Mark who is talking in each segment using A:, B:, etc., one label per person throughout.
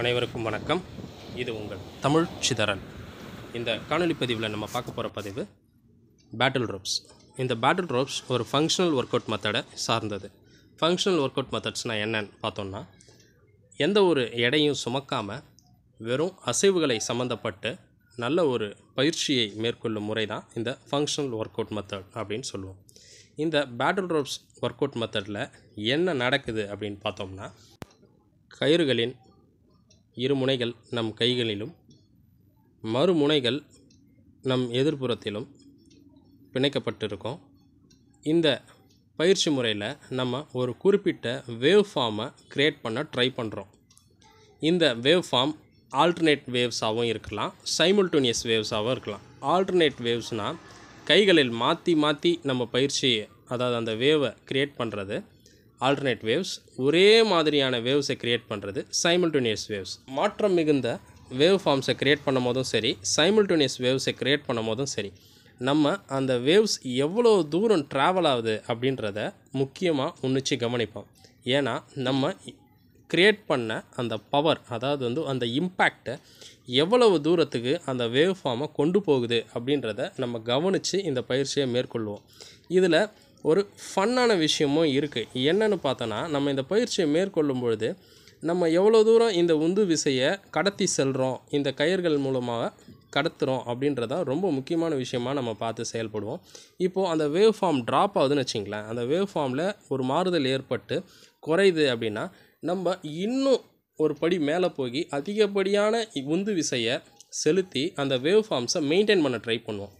A: அனைவருக்கும் வணக்கம் இது உங்கள் தமிழ் சிதறன் இந்த காணொலி பதிவில் நம்ம பார்க்க போகிற பதிவு பேட்டில் ரோப்ஸ் இந்த பேட்டில் ரோப்ஸ் ஒரு ஃபங்க்ஷனல் ஒர்க் அவுட் மெத்தடை சார்ந்தது ஃபங்க்ஷனல் ஒர்க் அவுட் மெத்தட்ஸ்னால் என்னன்னு பார்த்தோம்னா எந்த ஒரு எடையும் சுமக்காமல் வெறும் அசைவுகளை சம்மந்தப்பட்டு நல்ல ஒரு பயிற்சியை மேற்கொள்ளும் முறை தான் இந்த ஃபங்க்ஷனல் ஒர்க் அவுட் மெத்தட் அப்படின்னு சொல்லுவோம் இந்த பேட்டில் ரோப்ஸ் ஒர்க் அவுட் மெத்தடில் என்ன நடக்குது அப்படின்னு பார்த்தோம்னா கயிறுகளின் இரு முனைகள் நம் கைகளிலும் மறுமுனைகள் நம் எதிர்ப்புறத்திலும் பிணைக்கப்பட்டிருக்கும் இந்த பயிற்சி முறையில் நம்ம ஒரு குறிப்பிட்ட வேவ் ஃபார்மை க்ரியேட் பண்ண ட்ரை பண்ணுறோம் இந்த வேவ் ஃபார்ம் ஆல்டர்னேட் வேவ்ஸாகவும் இருக்கலாம் சைமல்டோனியஸ் வேவ்ஸாகவும் இருக்கலாம் ஆல்டர்னேட் வேவ்ஸ்னால் கைகளில் மாற்றி மாற்றி நம்ம பயிற்சி அதாவது அந்த வேவை க்ரியேட் பண்ணுறது ஆல்டர்னேட் வேவ்ஸ் ஒரே மாதிரியான வேவ்ஸை க்ரியேட் பண்ணுறது சைமல்டேனியஸ் வேவ்ஸ் மாற்றம் மிகுந்த வேவ் ஃபார்ம்ஸை க்ரியேட் பண்ணும் போதும் சரி சைமல்டேனியஸ் வேவ்ஸை க்ரியேட் பண்ணும் போதும் சரி நம்ம அந்த வேவ்ஸ் எவ்வளோ தூரம் ட்ராவல் ஆகுது அப்படின்றத முக்கியமாக உன்னிச்சு கவனிப்போம் ஏன்னா நம்ம க்ரியேட் பண்ண அந்த பவர் அதாவது வந்து அந்த இம்பேக்டை எவ்வளவு தூரத்துக்கு அந்த வேவ் ஃபார்மை கொண்டு போகுது அப்படின்றத நம்ம கவனித்து இந்த பயிற்சியை மேற்கொள்வோம் இதில் ஒரு ஃபன்னான விஷயமும் இருக்குது என்னென்னு பார்த்தோன்னா நம்ம இந்த பயிற்சியை மேற்கொள்ளும் பொழுது நம்ம எவ்வளோ தூரம் இந்த உந்து விசையை கடத்தி செல்கிறோம் இந்த கயிர்கள் மூலமாக கடத்துகிறோம் அப்படின்றதான் ரொம்ப முக்கியமான விஷயமாக நம்ம பார்த்து செயல்படுவோம் இப்போது அந்த வேவ் ஃபார்ம் ட்ராப் ஆகுதுன்னு வச்சிங்களேன் அந்த வேவ் ஃபார்மில் ஒரு மாறுதல் ஏற்பட்டு குறையுது அப்படின்னா நம்ம இன்னும் ஒரு படி மேலே போய் அதிகப்படியான உந்து விசையை செலுத்தி அந்த வேவ் ஃபார்ம்ஸை மெயின்டைன் பண்ண ட்ரை பண்ணுவோம்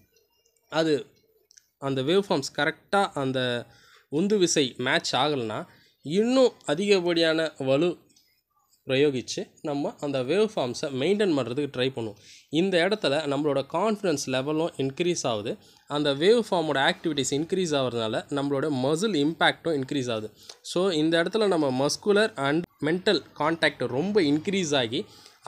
A: அது அந்த வேவ் ஃபார்ம்ஸ் கரெக்டாக அந்த உந்து விசை மேட்ச் ஆகலைன்னா இன்னும் அதிகப்படியான வலு பிரயோகித்து நம்ம அந்த வேவ் ஃபார்ம்ஸை மெயின்டைன் பண்ணுறதுக்கு ட்ரை பண்ணுவோம் இந்த இடத்துல நம்மளோட கான்ஃபிடன்ஸ் லெவலும் இன்க்ரீஸ் ஆகுது அந்த வேவ் ஃபார்மோட ஆக்டிவிட்டிஸ் இன்க்ரீஸ் ஆகிறதுனால நம்மளோட மசில் இம்பேக்டும் இன்க்ரீஸ் ஆகுது ஸோ இந்த இடத்துல நம்ம மஸ்குலர் அண்ட் மென்டல் கான்டாக்ட் ரொம்ப இன்க்ரீஸ் ஆகி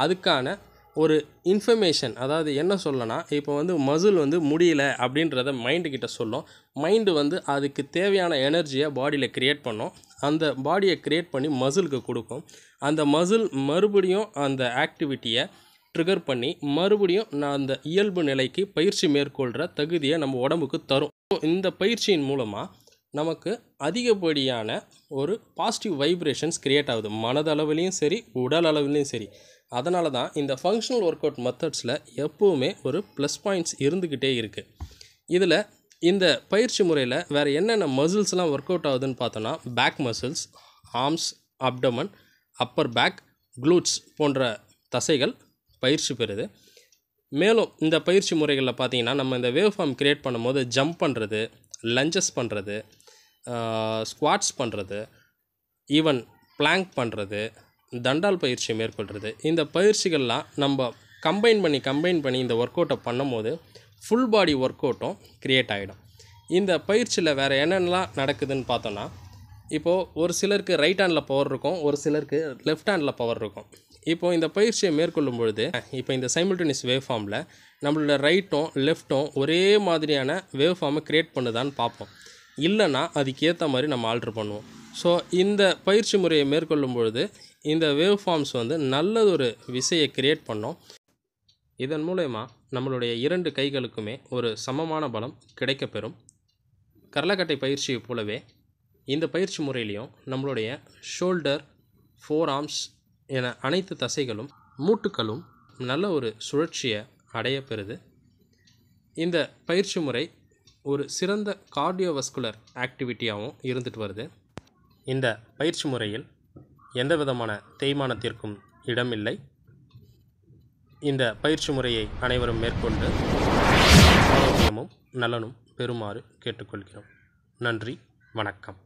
A: அதுக்கான ஒரு இன்ஃபர்மேஷன் அதாவது என்ன சொல்லனா இப்போ வந்து மசில் வந்து முடியல அப்படின்றத மைண்டு கிட்ட சொல்லும் மைண்டு வந்து அதுக்கு தேவையான எனர்ஜியை பாடியில் க்ரியேட் பண்ணும் அந்த பாடியை க்ரியேட் பண்ணி மசிலுக்கு கொடுக்கும் அந்த மசில் மறுபடியும் அந்த ஆக்டிவிட்டியை ட்ரிகர் பண்ணி மறுபடியும் நான் அந்த இயல்பு நிலைக்கு பயிற்சி மேற்கொள்கிற தகுதியை நம்ம உடம்புக்கு தரும் இந்த பயிற்சியின் மூலமாக நமக்கு அதிகப்படியான ஒரு பாசிட்டிவ் வைப்ரேஷன்ஸ் க்ரியேட் ஆகுது மனதளவுலேயும் சரி உடல் அளவுலேயும் சரி அதனால தான் இந்த ஃபங்க்ஷனல் ஒர்க் அவுட் மெத்தட்ஸில் எப்போவுமே ஒரு ப்ளஸ் பாயிண்ட்ஸ் இருந்துக்கிட்டே இருக்குது இதில் இந்த பயிற்சி முறையில் வேறு என்னென்ன மசில்ஸ்லாம் ஒர்க் அவுட் ஆகுதுன்னு பார்த்தோன்னா back muscles arms abdomen upper back glutes போன்ற தசைகள் பயிற்சி பெறுது மேலும் இந்த பயிற்சி முறைகளில் பார்த்திங்கன்னா நம்ம இந்த வேவ் ஃபார்ம் க்ரியேட் பண்ணும்போது ஜம்ப் பண்ணுறது லஞ்சஸ் பண்ணுறது ஸ்குவாட்ஸ் பண்ணுறது ஈவன் பிளாங்க் பண்ணுறது தண்டால் பயிற்சி மேற்கொள்கிறது இந்த பயிற்சிகள்லாம் நம்ம கம்பைன் பண்ணி கம்பைன் பண்ணி இந்த ஒர்க் அவுட்டை பண்ணும் போது ஃபுல் பாடி ஒர்க் அவுட்டும் க்ரியேட் ஆகிடும் இந்த பயிற்சியில் வேறு என்னென்னலாம் நடக்குதுன்னு பார்த்தோன்னா இப்போது ஒரு சிலருக்கு ரைட் ஹேண்டில் பவர் இருக்கும் ஒரு சிலருக்கு லெஃப்ட் ஹேண்டில் பவர் இருக்கும் இப்போது இந்த பயிற்சியை மேற்கொள்ளும் பொழுது இப்போ இந்த சைமில்டனிஸ் வேவ் ஃபார்மில் நம்மளோட ரைட்டும் லெஃப்ட்டும் ஒரே மாதிரியான வேவ் ஃபார்மை க்ரியேட் பண்ணுதான்னு பார்ப்போம் இல்லைன்னா அதுக்கேற்ற மாதிரி நம்ம ஆல்ட்ரு பண்ணுவோம் ஸோ இந்த பயிற்சி முறையை மேற்கொள்ளும் பொழுது இந்த வேவ் ஃபார்ம்ஸ் வந்து நல்லதொரு விசையை கிரியேட் பண்ணோம் இதன் மூலயமா நம்மளுடைய இரண்டு கைகளுக்குமே ஒரு சமமான பலம் கிடைக்கப்பெறும் கடலக்கட்டை பயிற்சியை போலவே இந்த பயிற்சி முறையிலையும் நம்மளுடைய ஷோல்டர் ஃபோர் ஆர்ம்ஸ் என அனைத்து தசைகளும் மூட்டுக்களும் நல்ல ஒரு சுழற்சியை அடையப்பெறுது இந்த பயிற்சி முறை ஒரு சிறந்த கார்டியோவஸ்குலர் ஆக்டிவிட்டியாகவும் இருந்துட்டு வருது இந்த பயிற்சி முறையில் எந்த விதமான தேய்மானத்திற்கும் இடமில்லை இந்த பயிற்சி முறையை அனைவரும் மேற்கொண்டு ஆரோக்கியமும் நலனும் பெறுமாறு கேட்டுக்கொள்கிறோம் நன்றி வணக்கம்